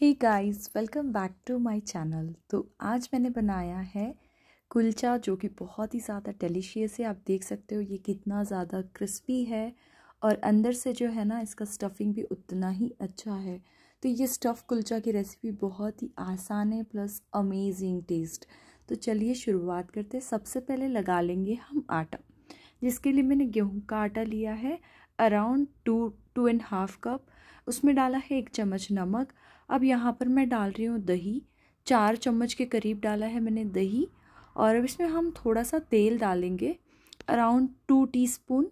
hey guys welcome back to my channel तो आज मैंने बनाया है कुलचा जो कि बहुत ही ज़्यादा डिलीशियस है आप देख सकते हो ये कितना ज़्यादा क्रिस्पी है और अंदर से जो है ना इसका स्टफिंग भी उतना ही अच्छा है तो ये स्टफ़ कुलचा की रेसिपी बहुत ही आसान है प्लस अमेजिंग टेस्ट तो चलिए शुरुआत करते हैं सबसे पहले लगा लेंगे हम आटा जिसके लिए मैंने गेहूँ का आटा लिया है around two two and half cup उसमें डाला है एक चम्मच नमक अब यहाँ पर मैं डाल रही हूँ दही चार चम्मच के करीब डाला है मैंने दही और अब इसमें हम थोड़ा सा तेल डालेंगे अराउंड टू टीस्पून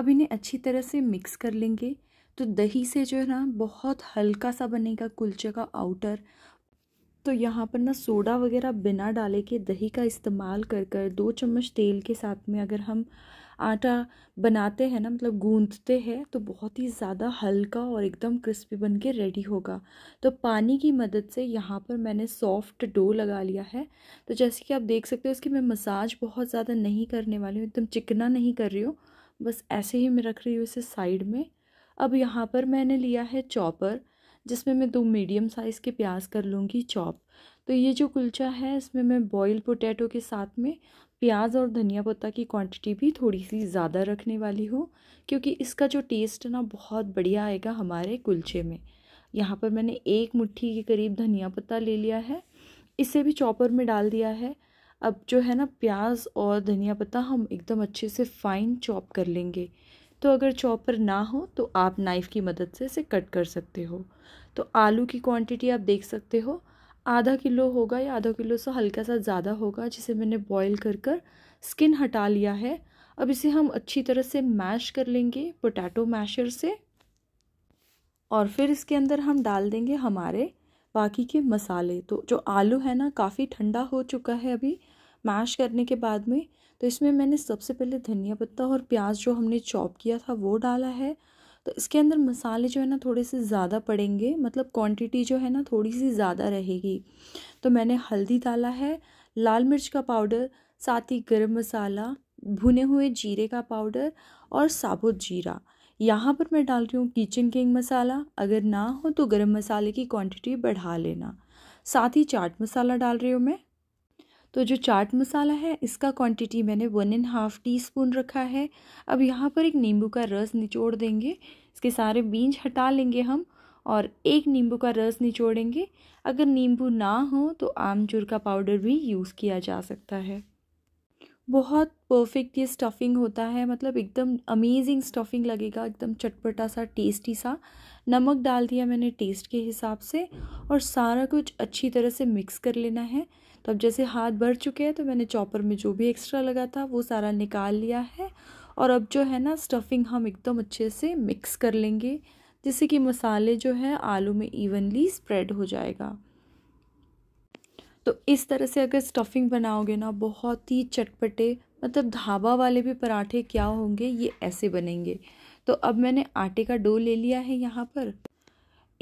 अब इन्हें अच्छी तरह से मिक्स कर लेंगे तो दही से जो है ना बहुत हल्का सा बनेगा कुलचे का आउटर तो यहाँ पर ना सोडा वगैरह बिना डाले के दही का इस्तेमाल कर कर दो चम्मच तेल के साथ में अगर हम आटा बनाते हैं ना मतलब गूंदते हैं तो बहुत ही ज़्यादा हल्का और एकदम क्रिस्पी बन के रेडी होगा तो पानी की मदद से यहाँ पर मैंने सॉफ्ट डो लगा लिया है तो जैसे कि आप देख सकते हो इसकी मैं मसाज बहुत ज़्यादा नहीं करने वाली हूँ एकदम चिकना नहीं कर रही हूँ बस ऐसे ही मैं रख रही हूँ इसे साइड में अब यहाँ पर मैंने लिया है चॉपर जिसमें मैं दो मीडियम साइज़ के प्याज कर लूँगी चॉप तो ये जो कुलचा है इसमें मैं बॉयल पोटैटो के साथ में प्याज और धनिया पत्ता की क्वांटिटी भी थोड़ी सी ज़्यादा रखने वाली हो क्योंकि इसका जो टेस्ट ना बहुत बढ़िया आएगा हमारे कुलचे में यहाँ पर मैंने एक मुट्ठी के करीब धनिया पत्ता ले लिया है इसे भी चॉपर में डाल दिया है अब जो है ना प्याज और धनिया पत्ता हम एकदम अच्छे से फाइन चॉप कर लेंगे तो अगर चॉपर ना हो तो आप नाइफ़ की मदद से इसे कट कर सकते हो तो आलू की क्वांटिटी आप देख सकते हो आधा किलो होगा या आधा किलो से हल्का सा ज़्यादा होगा जिसे मैंने बॉईल कर कर स्किन हटा लिया है अब इसे हम अच्छी तरह से मैश कर लेंगे पोटैटो मैशर से और फिर इसके अंदर हम डाल देंगे हमारे बाकी के मसाले तो जो आलू है ना काफ़ी ठंडा हो चुका है अभी मैश करने के बाद में तो इसमें मैंने सबसे पहले धनिया पत्ता और प्याज जो हमने चॉप किया था वो डाला है तो इसके अंदर मसाले जो है ना थोड़े से ज़्यादा पड़ेंगे मतलब क्वांटिटी जो है ना थोड़ी सी ज़्यादा रहेगी तो मैंने हल्दी डाला है लाल मिर्च का पाउडर साथ ही गर्म मसाला भुने हुए जीरे का पाउडर और साबुत जीरा यहाँ पर मैं डाल रही हूँ किचन किंग मसाला अगर ना हो तो गर्म मसाले की क्वान्टिटी बढ़ा लेना साथ ही चाट मसाला डाल रही हूँ मैं तो जो चाट मसाला है इसका क्वांटिटी मैंने one and half teaspoon रखा है अब यहाँ पर एक नींबू का रस निचोड़ देंगे इसके सारे बीज हटा लेंगे हम और एक नींबू का रस निचोड़ेंगे अगर नींबू ना हो तो आमचूर का पाउडर भी यूज़ किया जा सकता है बहुत परफेक्ट ये स्टफिंग होता है मतलब एकदम अमेजिंग स्टफिंग लगेगा एकदम चटपटा सा टेस्टी सा नमक डाल दिया मैंने टेस्ट के हिसाब से और सारा कुछ अच्छी तरह से मिक्स कर लेना है तो अब जैसे हाथ भर चुके हैं तो मैंने चॉपर में जो भी एक्स्ट्रा लगा था वो सारा निकाल लिया है और अब जो है ना स्टफिंग हम एकदम अच्छे से मिक्स कर लेंगे जिससे कि मसाले जो है आलू में इवनली स्प्रेड हो जाएगा तो इस तरह से अगर स्टफिंग बनाओगे ना बहुत ही चटपटे मतलब धाबा वाले भी पराठे क्या होंगे ये ऐसे बनेंगे तो अब मैंने आटे का डो ले लिया है यहाँ पर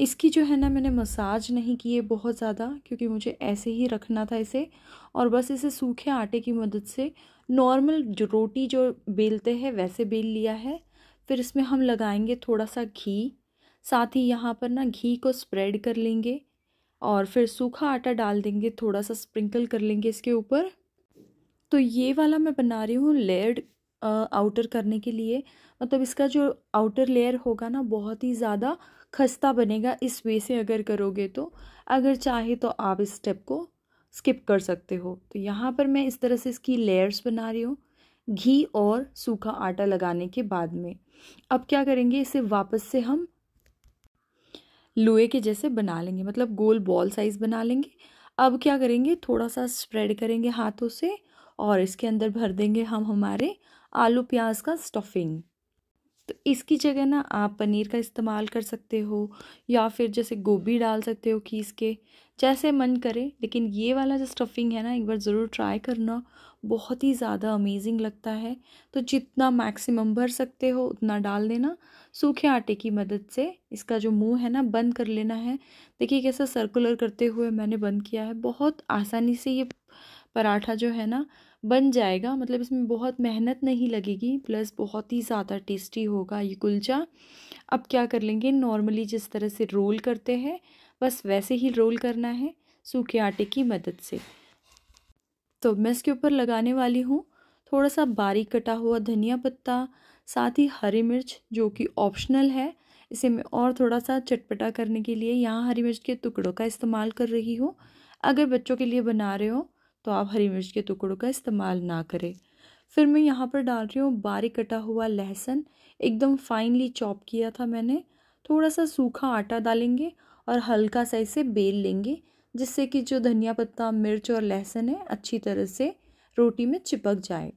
इसकी जो है ना मैंने मसाज नहीं किए बहुत ज़्यादा क्योंकि मुझे ऐसे ही रखना था इसे और बस इसे सूखे आटे की मदद से नॉर्मल जो रोटी जो बेलते हैं वैसे बेल लिया है फिर इसमें हम लगाएंगे थोड़ा सा घी साथ ही यहाँ पर ना घी को स्प्रेड कर लेंगे और फिर सूखा आटा डाल देंगे थोड़ा सा स्प्रिंकल कर लेंगे इसके ऊपर तो ये वाला मैं बना रही हूँ लेयर्ड आउटर करने के लिए मतलब इसका जो आउटर लेयर होगा ना बहुत ही ज़्यादा खस्ता बनेगा इस वे से अगर करोगे तो अगर चाहे तो आप इस स्टेप को स्किप कर सकते हो तो यहाँ पर मैं इस तरह से इसकी लेयर्स बना रही हूँ घी और सूखा आटा लगाने के बाद में अब क्या करेंगे इसे वापस से हम लोहे के जैसे बना लेंगे मतलब गोल बॉल साइज़ बना लेंगे अब क्या करेंगे थोड़ा सा स्प्रेड करेंगे हाथों से और इसके अंदर भर देंगे हम हमारे आलू प्याज का स्टफिंग तो इसकी जगह ना आप पनीर का इस्तेमाल कर सकते हो या फिर जैसे गोभी डाल सकते हो खीस के जैसे मन करे लेकिन ये वाला जो स्टफिंग है ना एक बार ज़रूर ट्राई करना बहुत ही ज़्यादा अमेजिंग लगता है तो जितना मैक्सिमम भर सकते हो उतना डाल देना सूखे आटे की मदद से इसका जो मुंह है ना बंद कर लेना है देखिए कैसा सर्कुलर करते हुए मैंने बंद किया है बहुत आसानी से ये पराठा जो है ना बन जाएगा मतलब इसमें बहुत मेहनत नहीं लगेगी प्लस बहुत ही ज़्यादा टेस्टी होगा ये कुलचा अब क्या कर लेंगे नॉर्मली जिस तरह से रोल करते हैं बस वैसे ही रोल करना है सूखे आटे की मदद से तो मैं इसके ऊपर लगाने वाली हूँ थोड़ा सा बारीक कटा हुआ धनिया पत्ता साथ ही हरी मिर्च जो कि ऑप्शनल है इसे मैं और थोड़ा सा चटपटा करने के लिए यहाँ हरी मिर्च के टुकड़ों का इस्तेमाल कर रही हूँ अगर बच्चों के लिए बना रहे हो तो आप हरी मिर्च के टुकड़ों का इस्तेमाल ना करें फिर मैं यहाँ पर डाल रही हूँ बारीक कटा हुआ लहसुन एकदम फाइनली चॉप किया था मैंने थोड़ा सा सूखा आटा डालेंगे और हल्का सा इसे बेल लेंगे जिससे कि जो धनिया पत्ता मिर्च और लहसुन है अच्छी तरह से रोटी में चिपक जाए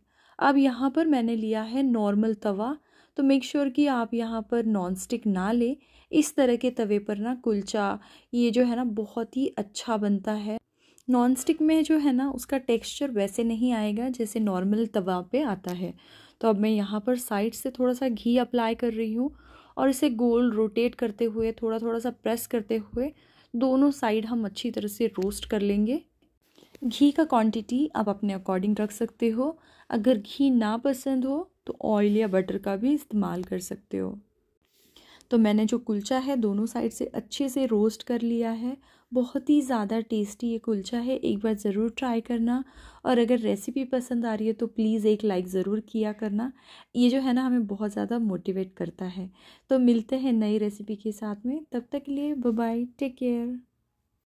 अब यहाँ पर मैंने लिया है नॉर्मल तवा तो मेक श्योर sure कि आप यहाँ पर नॉन स्टिक ना लें इस तरह के तवे पर ना कुलचा ये जो है ना बहुत ही अच्छा बनता है नॉन स्टिक में जो है ना उसका टेक्सचर वैसे नहीं आएगा जैसे नॉर्मल तवा पे आता है तो अब मैं यहाँ पर साइड से थोड़ा सा घी अप्लाई कर रही हूँ और इसे गोल रोटेट करते हुए थोड़ा थोड़ा सा प्रेस करते हुए दोनों साइड हम अच्छी तरह से रोस्ट कर लेंगे घी का क्वांटिटी आप अपने अकॉर्डिंग रख सकते हो अगर घी ना पसंद हो तो ऑयल या बटर का भी इस्तेमाल कर सकते हो तो मैंने जो कुलचा है दोनों साइड से अच्छे से रोस्ट कर लिया है बहुत ही ज़्यादा टेस्टी ये कुलचा है एक बार ज़रूर ट्राई करना और अगर रेसिपी पसंद आ रही है तो प्लीज़ एक लाइक ज़रूर किया करना ये जो है ना हमें बहुत ज़्यादा मोटिवेट करता है तो मिलते हैं नई रेसिपी के साथ में तब तक के लिए बाय टेक केयर